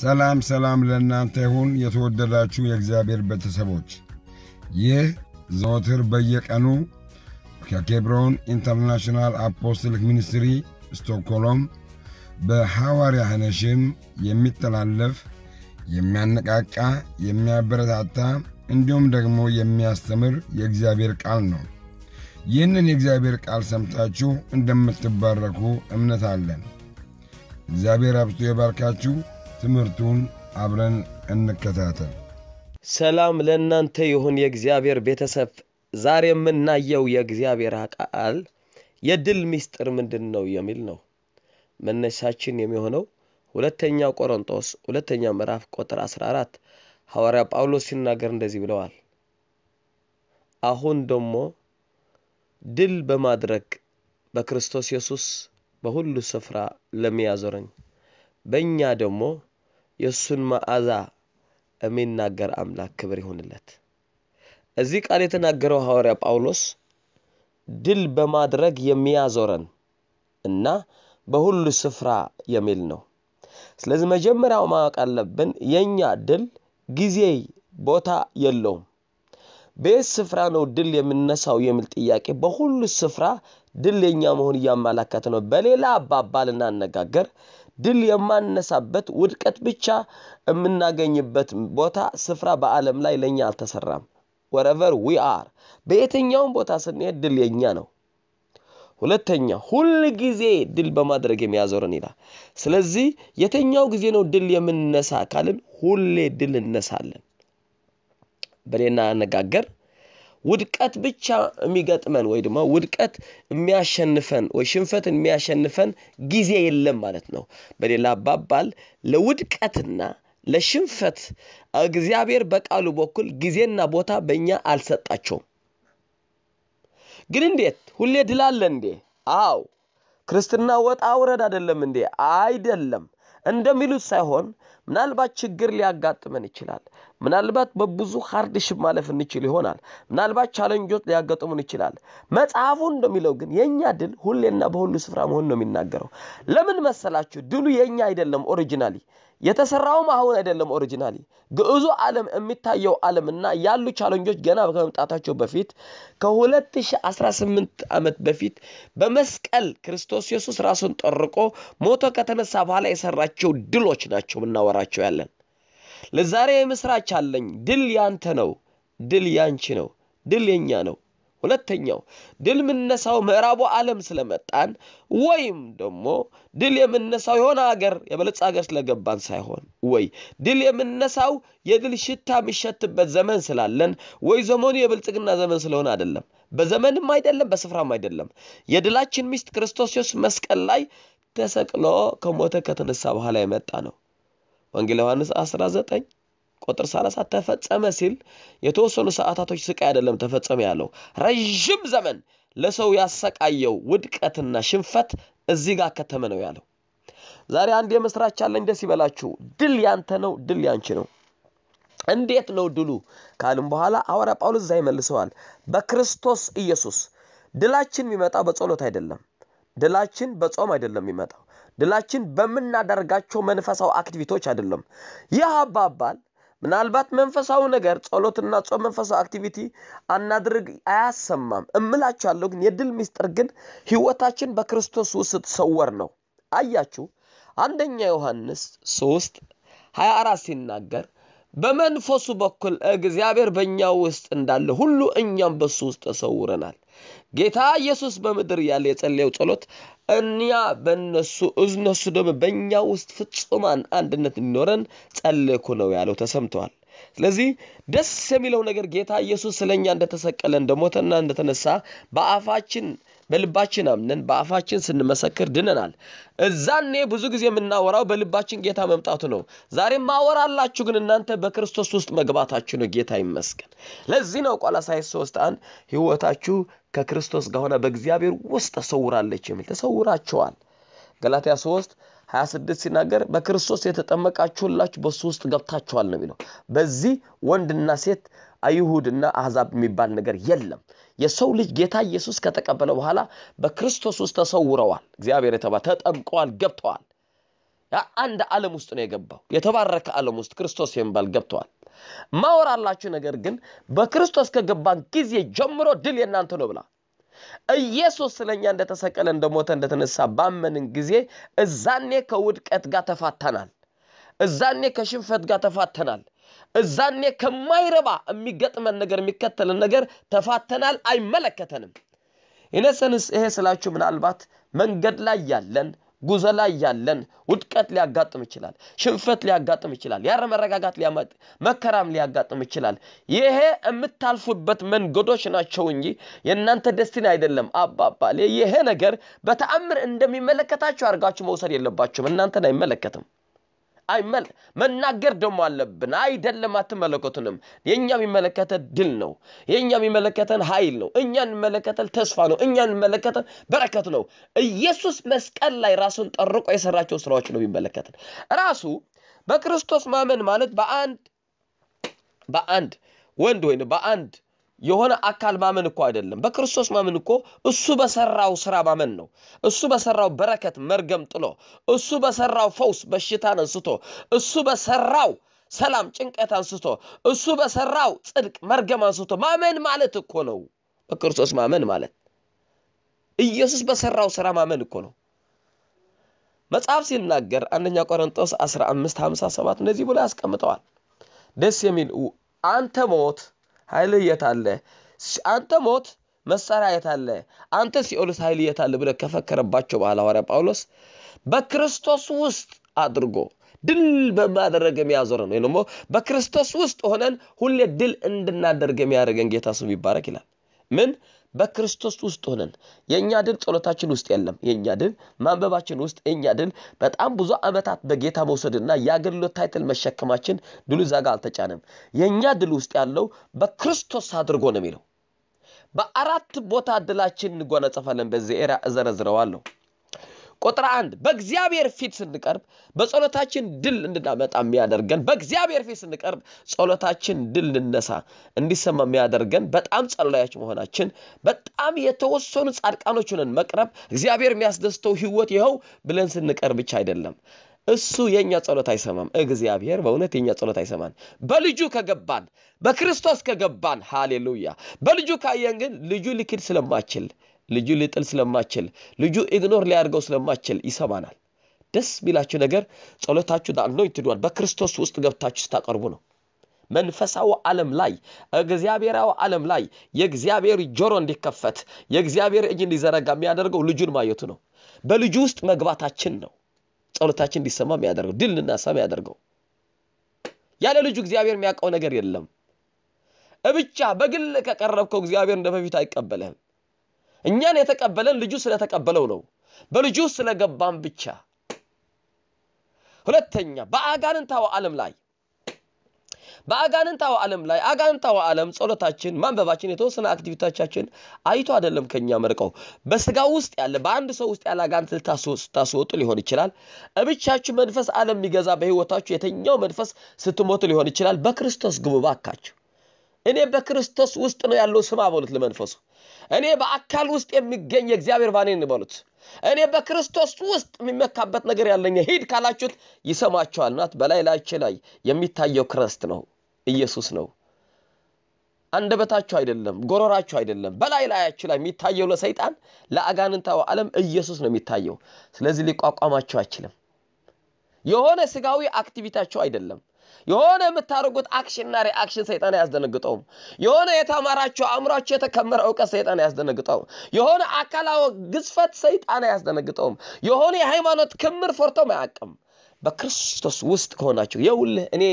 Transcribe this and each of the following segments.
ሰላም ሰላም ለእናንተ ይሁን የተወደዳችሁ የእግዚአብሔር ቤተሰቦች ይህ ዘወትር በየቀኑ ከኬብሮን ኢንተርናሽናል አፖስትሊክ ሚኒስትሪ ስቶክሆልም በሐዋርያ ሐነሽም የሚተላለፍ የሚያነቃቃ የሚያበረታታ እንዲሁም ደግሞ የሚያስተምር የእግዚአብሔር ቃል ነው ይህንን የእግዚአብሔር ቃል ሰምታችሁ እንደምትባረኩ እምነት አለን እግዚአብሔር አብስቶ የባርካችሁ ትምህርቱን አብረን እንከታተል። ሰላም ለእናንተ ይሁን የእግዚአብሔር ቤተሰብ። ዛሬ የምናየው የእግዚአብሔር ቃል የድል ምስጢር ምንድን ነው የሚል ነው። መነሻችን የሚሆነው ሁለተኛ ቆሮንቶስ ሁለተኛ ምዕራፍ ቁጥር 14 ሐዋርያ ጳውሎስ ሲናገር እንደዚህ ብለዋል። አሁን ደግሞ ድል በማድረግ በክርስቶስ ኢየሱስ በሁሉ ስፍራ ለሚያዞረኝ በእኛ ደግሞ የእሱን መዓዛ የሚናገር አምላክ ክብር ይሁንለት። እዚህ ቃል የተናገረው ሐዋርያ ጳውሎስ ድል በማድረግ የሚያዞረን እና በሁሉ ስፍራ የሚል ነው። ስለዚህ መጀመሪያው ማወቅ አለብን፣ የእኛ ድል ጊዜ ቦታ የለውም። በየት ስፍራ ነው ድል የምነሳው የሚል ጥያቄ፣ በሁሉ ስፍራ ድል የኛ መሆን እያመላከተ ነው። በሌላ አባባል እናነጋገር። ድል የማነሳበት ውድቀት ብቻ የምናገኝበት ቦታ ስፍራ በዓለም ላይ ለእኛ አልተሰራም። ወረቨር ዊ አር በየትኛውም ቦታ ስንሄድ ድል የኛ ነው። ሁለተኛ ሁል ጊዜ ድል በማድረግ የሚያዞርን ይላል። ስለዚህ የትኛው ጊዜ ነው ድል የምንነሳ ካልን ሁሌ ድል እነሳለን። በሌላ አነጋገር ውድቀት ብቻ የሚገጥመን ወይ ደግሞ ውድቀት የሚያሸንፈን ወይ ሽንፈት የሚያሸንፈን ጊዜ የለም ማለት ነው። በሌላ አባባል ለውድቀትና ለሽንፈት እግዚአብሔር በቃሉ በኩል ጊዜና ቦታ በእኛ አልሰጣቸውም። ግን እንዴት ሁሌ ድል አለ እንዴ? አዎ። ክርስትና ወጣ ውረድ አይደለም እንዴ? አይደለም። እንደሚሉት ሳይሆን ምናልባት ችግር ሊያጋጥመን ይችላል። ምናልባት በብዙ ሃርድሽፕ ማለፍ እንችል ይሆናል። ምናልባት ቻለንጆች ሊያጋጥሙን ይችላል። መጽሐፉ እንደሚለው ግን የእኛ ድል ሁሌና በሁሉ ስፍራ መሆን ነው የሚናገረው። ለምን መሰላችሁ? ድሉ የእኛ አይደለም ኦሪጂናሊ የተሰራውም አሁን አይደለም ኦሪጂናሊ። ግዕዙ ዓለም የሚታየው እና ያሉ ቻለንጆች ገና ከመምጣታቸው በፊት ከ2018 ዓመት በፊት በመስቀል ክርስቶስ ኢየሱስ ራሱን ጠርቆ ሞቶ ከተነሳ በኋላ የሰራቸው ድሎች ናቸው ምናወራቸው ያለን። ለዛሬ ምስራች አለኝ። ድል ያንተ ነው፣ ድል ያንቺ ነው፣ ድል የኛ ነው። ሁለተኛው ድል የምነሳው ምዕራቡ ዓለም ስለመጣን ወይም ደግሞ ድል የምነሳው የሆነ ሀገር የበለጸ ሀገር ስለገባን ሳይሆን ወይ ድል የምነሳው የድል ሽታ የሚሸትበት ዘመን ስላለን ወይ ዘመኑ የብልጽግና ዘመን ስለሆነ አይደለም። በዘመንም አይደለም፣ በስፍራም አይደለም። የድላችን ሚስት ክርስቶስ መስቀል ላይ ተሰቅሎ ከሞተ ከተነሳ በኋላ የመጣ ነው። ወንጌል ዮሐንስ 19 ቁጥር 30 ተፈጸመ ሲል የተወሰኑ ሰዓታቶች ስቃይ አይደለም ተፈጸመ ያለው ረዥም ዘመን ለሰው ያሰቃየው ውድቀትና ሽንፈት እዚህ ጋር ከተመ ነው ያለው። ዛሬ አንድ የምስራች አለኝ፣ ደስ ይበላችሁ። ድል ያንተ ነው፣ ድል ያንቺ ነው። እንዴት ነው ድሉ ካልን በኋላ ሐዋርያ ጳውሎስ እዛ ይመልሰዋል። በክርስቶስ ኢየሱስ ድላችን የሚመጣው በጸሎት አይደለም። ድላችን በጾም አይደለም የሚመጣው ድላችን በምናደርጋቸው መንፈሳዊ አክቲቪቲዎች አይደለም። ይህ አባባል ምናልባት መንፈሳዊ ነገር ጸሎትና ጾም መንፈሳዊ አክቲቪቲ አናድርግ አያሰማም እምላችኋለሁ። ግን የድል ምስጢር ግን ህይወታችን በክርስቶስ ውስጥ ሰወር ነው። አያችሁ አንደኛ ዮሐንስ 3 24 ሲናገር በመንፈሱ በኩል እግዚአብሔር በእኛ ውስጥ እንዳለ ሁሉ እኛም በሱ ውስጥ ተሰውረናል። ጌታ ኢየሱስ በምድር ያለ የጸለየው ጸሎት እኛ በእነሱ እነሱ ደግሞ በእኛ ውስጥ ፍጹማን አንድነት እንዲኖረን ጸልኩ ነው ያለው ተሰምተዋል። ስለዚህ ደስ የሚለው ነገር ጌታ ኢየሱስ ስለ እኛ እንደተሰቀለ እንደሞተና እንደተነሳ በአፋችን በልባችን አምነን በአፋችን ስንመሰክር ድነናል። እዛኔ ብዙ ጊዜ የምናወራው በልባችን ጌታ መምጣቱ ነው። ዛሬም ማወራላችሁ ግን እናንተ በክርስቶስ ውስጥ መግባታችሁ ነው። ጌታ ይመስገን። ለዚህ ነው ቆላሳይስ ሶስት አንድ ህይወታችሁ ከክርስቶስ ጋር ሆና በእግዚአብሔር ውስጥ ተሰውራለች የሚል ተሰውራቸዋል። ገላትያ 3 26 ሲናገር በክርስቶስ የተጠመቃችሁላችሁ በሱ ውስጥ ገብታችኋል ነው የሚለው። በዚህ ወንድና ሴት አይሁድና አሕዛብ የሚባል ነገር የለም። የሰው ልጅ ጌታ ኢየሱስ ከተቀበለ በኋላ በክርስቶስ ውስጥ ተሰውረዋል። እግዚአብሔር የተባ ተጠምቀዋል፣ ገብተዋል። አንድ ዓለም ውስጥ ነው የገባው። የተባረከ ዓለም ውስጥ ክርስቶስ የሚባል ገብተዋል። ማወራላችሁ ነገር ግን በክርስቶስ ከገባን ጊዜ ጀምሮ ድል የእናንተ ነው ብላ ኢየሱስ ስለኛ እንደተሰቀለ እንደሞተ እንደተነሳ ባመንን ጊዜ እዛኔ ከውድቀት ጋር ተፋተናል። እዛኔ ከሽንፈት ጋር ተፋተናል። እዛኔ ከማይረባ የሚገጥመን ነገር የሚከተልን ነገር ተፋተናል። አይመለከተንም። ይነሰንስ ይሄ ስላችሁ ምናልባት መንገድ ላይ ያለን ጉዞ ላይ ያለን ውድቀት ሊያጋጥም ይችላል። ሽንፈት ሊያጋጥም ይችላል። ያረ መረጋጋት ሊያመጥ መከራም ሊያጋጥም ይችላል። ይሄ የምታልፉበት መንገዶች ናቸው እንጂ የእናንተ ደስቲን አይደለም። አባባሌ ይሄ ነገር በተአምር እንደሚመለከታችሁ አድርጋችሁ መውሰድ የለባችሁም። እናንተን አይመለከትም። አይመል መናገር ደግሞ አለብን። አይደለም አትመለከቱንም። የእኛ የሚመለከተ ድል ነው። የእኛ የሚመለከተን ኃይል ነው። እኛን እንመለከተን ተስፋ ነው። እኛን እንመለከተን በረከት ነው። ኢየሱስ መስቀል ላይ ራሱን ጠርቆ የሰራቸው ስራዎች ነው የሚመለከተን። ራሱ በክርስቶስ ማመን ማለት በአንድ በአንድ ወንድ ወይ በአንድ የሆነ አካል ማመን እኮ አይደለም። በክርስቶስ ማመን እኮ እሱ በሰራው ስራ ማመን ነው። እሱ በሰራው በረከት መርገም ጥሎ፣ እሱ በሰራው ፈውስ በሽታን አንስቶ፣ እሱ በሰራው ሰላም ጭንቀት አንስቶ፣ እሱ በሰራው ጽድቅ መርገም አንስቶ ማመን ማለት እኮ ነው። በክርስቶስ ማመን ማለት ኢየሱስ በሰራው ስራ ማመን እኮ ነው። መጽሐፍ ሲናገር አንደኛ ቆሮንጦስ 15 57 እንደዚህ ብሎ ያስቀምጠዋል። ደስ የሚል አንተ ሞት ኃይል የት አለ? አንተ ሞት መሳሪያ የት አለ? አንተ ሲኦልስ ኃይል የት አለ? ብለህ ከፈከረባቸው በኋላ ሐዋርያ ጳውሎስ በክርስቶስ ውስጥ አድርጎ ድል በማደረግ የሚያዞረ ነው። ደግሞ በክርስቶስ ውስጥ ሆነን ሁሌ ድል እንድናደርግ የሚያደርገን ጌታ ስም ይባረክ ይላል። ምን በክርስቶስ ውስጥ ሆነን የእኛ ድል ጸሎታችን ውስጥ የለም። የእኛ ድል ማንበባችን ውስጥ የእኛ ድል በጣም ብዙ ዓመታት በጌታ መውሰድና የአገልግሎት ታይትል መሸከማችን ድሉ ዛጋ አልተጫነም። የእኛ ድል ውስጥ ያለው በክርስቶስ አድርጎ ነው የሚለው። በአራት ቦታ ድላችን እንጎናጸፋለን። በዚህ ኤራ እዘረዝረዋለሁ። ቁጥር አንድ በእግዚአብሔር ፊት ስንቀርብ በጸሎታችን ድል እንድናመጣ የሚያደርገን በእግዚአብሔር ፊት ስንቀርብ ጸሎታችን ድል እንነሳ እንዲሰማ የሚያደርገን በጣም ጸሎያች መሆናችን በጣም የተወሰኑ ጻድቃኖች ሆነን መቅረብ እግዚአብሔር የሚያስደስተው ህይወት ይኸው ብለን ስንቀርብ ብቻ አይደለም። እሱ የእኛ ጸሎት አይሰማም። እግዚአብሔር በእውነት የእኛ ጸሎት አይሰማን። በልጁ ከገባን በክርስቶስ ከገባን፣ ሃሌሉያ። በልጁ ካየን ግን ልጁ ሊክድ ስለማችል ልጁ ሊጥል ስለማችል ልጁ ኢግኖር ሊያደርገው ስለማችል ይሰማናል። ደስ ቢላችሁ ነገር ጸሎታችሁ አኖይንትድ በክርስቶስ ውስጥ ገብታችሁ ስታቀርቡ ነው። መንፈሳዊ ዓለም ላይ እግዚአብሔራዊ ዓለም ላይ የእግዚአብሔር ጆሮ እንዲከፈት የእግዚአብሔር እጅ እንዲዘረጋ የሚያደርገው ልጁን ማየቱ ነው። በልጁ ውስጥ መግባታችን ነው ጸሎታችን እንዲሰማ የሚያደርገው ድል እንድናሰማ የሚያደርገው። ያለ ልጁ እግዚአብሔር የሚያውቀው ነገር የለም። ብቻ በግል ከቀረብከው እግዚአብሔር እንደ በፊት አይቀበልህም። እኛን የተቀበለን ልጁ ስለተቀበለው ነው። በልጁ ስለገባን ብቻ። ሁለተኛ በአጋንንታው ዓለም ላይ በአጋንንታው ዓለም ላይ አጋንንታው ዓለም ጸሎታችን፣ ማንበባችን፣ የተወሰነ አክቲቪቲዎቻችን አይቶ አይደለም ከኛ መርቀው በስጋው ውስጥ ያለ በአንድ ሰው ውስጥ ያለ አጋንንት ልታስወጡ ሊሆን ይችላል። እብቻችሁ መንፈስ ዓለም የሚገዛ በህይወታችሁ የተኛው መንፈስ ስትሞት ሊሆን ይችላል። በክርስቶስ ግቡ ባካችሁ። እኔ በክርስቶስ ውስጥ ነው ያለው ስማ በሉት ለመንፈሱ። እኔ በአካል ውስጥ የሚገኝ የእግዚአብሔር ባኔ በሉት። እኔ በክርስቶስ ውስጥ የሚመካበት ነገር ያለኝ ሂድ ካላችሁት ይሰማችኋል። ናት በላይ ላይ ላይ የሚታየው ክርስት ነው፣ ኢየሱስ ነው። አንደበታችሁ አይደለም፣ ጎሮራችሁ አይደለም። በላይ ላያችሁ ላይ የሚታየው ለሰይጣን ለአጋንንታው ዓለም ኢየሱስ ነው የሚታየው። ስለዚህ ሊቋቋማችሁ አይችልም። የሆነ ስጋዊ አክቲቪታቸው አይደለም። የሆነ የምታደርጉት አክሽንና ሪአክሽን ሰይጣን አያስደነግጠውም። የሆነ የተማራችሁ አእምሯችሁ የተከመረ እውቀት ሰይጣን አያስደነግጠውም። የሆነ አካላዊ ግዝፈት ሰይጣን አያስደነግጠውም። የሆነ የሃይማኖት ክምር ፈርቶም አያውቅም። በክርስቶስ ውስጥ ከሆናችሁ የውልህ እኔ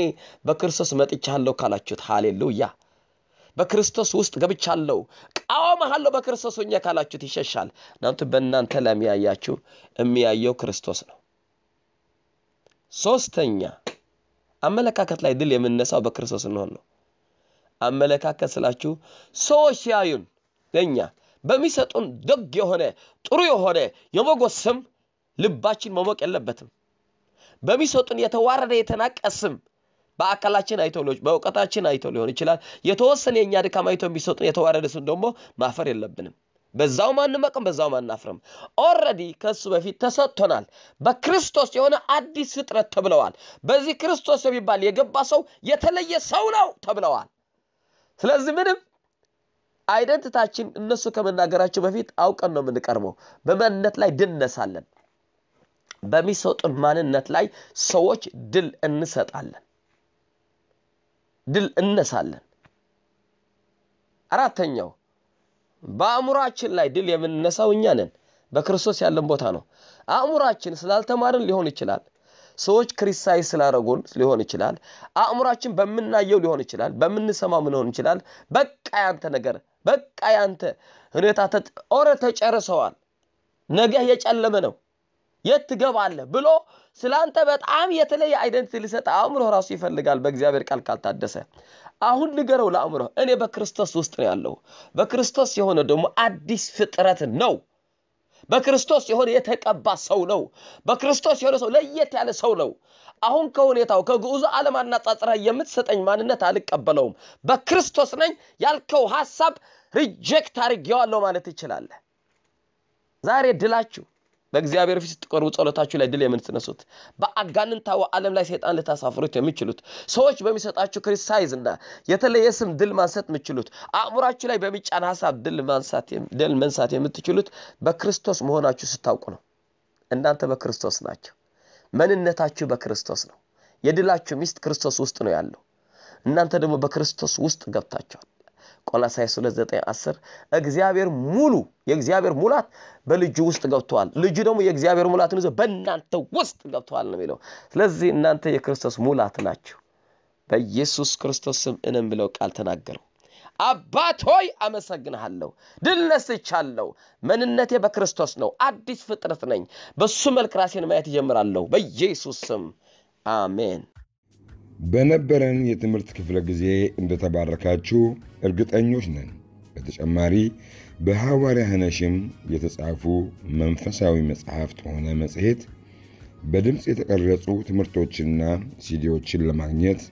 በክርስቶስ መጥቻለሁ ካላችሁት ሃሌሉያ በክርስቶስ ውስጥ ገብቻለሁ ቃወመሃለሁ በክርስቶስ ሆኜ ካላችሁት ይሸሻል። እናንቱ በእናንተ ለሚያያችሁ የሚያየው ክርስቶስ ነው። ሶስተኛ አመለካከት ላይ ድል የምንነሳው በክርስቶስ እንሆን ነው። አመለካከት ስላችሁ ሰዎች ሲያዩን ለእኛ በሚሰጡን ደግ የሆነ ጥሩ የሆነ የሞገስ ስም ልባችን መሞቅ የለበትም። በሚሰጡን የተዋረደ የተናቀ ስም በአካላችን አይተው በእውቀታችን አይተው ሊሆን ይችላል። የተወሰነ የእኛ ድካም አይተው የሚሰጡን የተዋረደ ስም ደግሞ ማፈር የለብንም። በዛውም አንመቅም፣ በዛውም አናፍርም። ኦልሬዲ ከሱ በፊት ተሰጥቶናል። በክርስቶስ የሆነ አዲስ ፍጥረት ተብለዋል። በዚህ ክርስቶስ የሚባል የገባ ሰው የተለየ ሰው ነው ተብለዋል። ስለዚህ ምንም አይደንትታችን እነሱ ከመናገራቸው በፊት አውቀን ነው የምንቀርበው። በማንነት ላይ ድል እነሳለን። በሚሰጡን ማንነት ላይ ሰዎች ድል እንሰጣለን፣ ድል እነሳለን። አራተኛው በአእምሯችን ላይ ድል የምንነሳው እኛ ነን። በክርስቶስ ያለን ቦታ ነው። አእምሯችን ስላልተማርን ሊሆን ይችላል። ሰዎች ክሪሳይ ስላረጉን ሊሆን ይችላል። አእምሯችን በምናየው ሊሆን ይችላል። በምንሰማው ሊሆን ይችላል። በቃ ያንተ ነገር በቃ ያንተ ሁኔታ ኦረ ተጨርሰዋል። ነገ የጨለመ ነው። የት ትገባለህ ብሎ ስላንተ በጣም የተለየ አይደንቲቲ ሊሰጥ አእምሮህ ራሱ ይፈልጋል። በእግዚአብሔር ቃል ካልታደሰ አሁን ንገረው ለአእምሮህ፣ እኔ በክርስቶስ ውስጥ ነው ያለው። በክርስቶስ የሆነ ደግሞ አዲስ ፍጥረት ነው። በክርስቶስ የሆነ የተቀባ ሰው ነው። በክርስቶስ የሆነ ሰው ለየት ያለ ሰው ነው። አሁን ከሁኔታው ከግዑዙ ዓለም አናጻጽራ የምትሰጠኝ ማንነት አልቀበለውም። በክርስቶስ ነኝ ያልከው ሀሳብ ሪጀክት አድርጌዋለሁ ማለት ይችላለ። ዛሬ ድላችሁ በእግዚአብሔር ፊት ስትቀርቡ ጸሎታችሁ ላይ ድል የምትነሱት በአጋንንታዊ ዓለም ላይ ሰይጣን ልታሳፍሩት የሚችሉት ሰዎች በሚሰጣችሁ ክሪሳይዝ እና የተለየ ስም ድል ማንሳት የምችሉት አእምሯችሁ ላይ በሚጫን ሀሳብ ድል መንሳት የምትችሉት በክርስቶስ መሆናችሁ ስታውቁ ነው። እናንተ በክርስቶስ ናቸው። መንነታችሁ በክርስቶስ ነው። የድላችሁ ሚስት ክርስቶስ ውስጥ ነው ያለው። እናንተ ደግሞ በክርስቶስ ውስጥ ገብታችኋል። ቆላሳይስ 2:9 እግዚአብሔር ሙሉ የእግዚአብሔር ሙላት በልጁ ውስጥ ገብተዋል። ልጁ ደግሞ የእግዚአብሔር ሙላትን ይዞ በእናንተ ውስጥ ገብተዋል ነው የሚለው። ስለዚህ እናንተ የክርስቶስ ሙላት ናችሁ። በኢየሱስ ክርስቶስ ስም ብለው ቃል ተናገሩ። አባት ሆይ አመሰግንሃለሁ፣ ድል ነስቻለሁ። ምንነቴ በክርስቶስ ነው። አዲስ ፍጥረት ነኝ። በሱ መልክ ራሴን ማየት ጀምራለሁ በኢየሱስ ስም አሜን። በነበረን የትምህርት ክፍለ ጊዜ እንደተባረካችሁ እርግጠኞች ነን። በተጨማሪ በሐዋርያ ሐነሽም የተጻፉ መንፈሳዊ መጽሐፍት ሆነ መጽሔት፣ በድምፅ የተቀረጹ ትምህርቶችና ሲዲዎችን ለማግኘት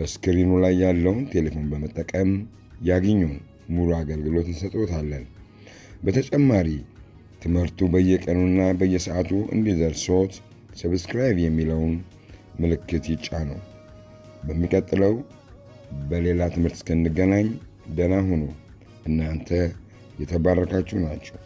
በስክሪኑ ላይ ያለውን ቴሌፎን በመጠቀም ያግኙን። ሙሉ አገልግሎት እንሰጥዎታለን። በተጨማሪ ትምህርቱ በየቀኑና በየሰዓቱ እንዲደርሶት ሰብስክራይብ የሚለውን ምልክት ይጫኑ። በሚቀጥለው በሌላ ትምህርት እስክንገናኝ ደህና ሁኑ። እናንተ የተባረካችሁ ናቸው።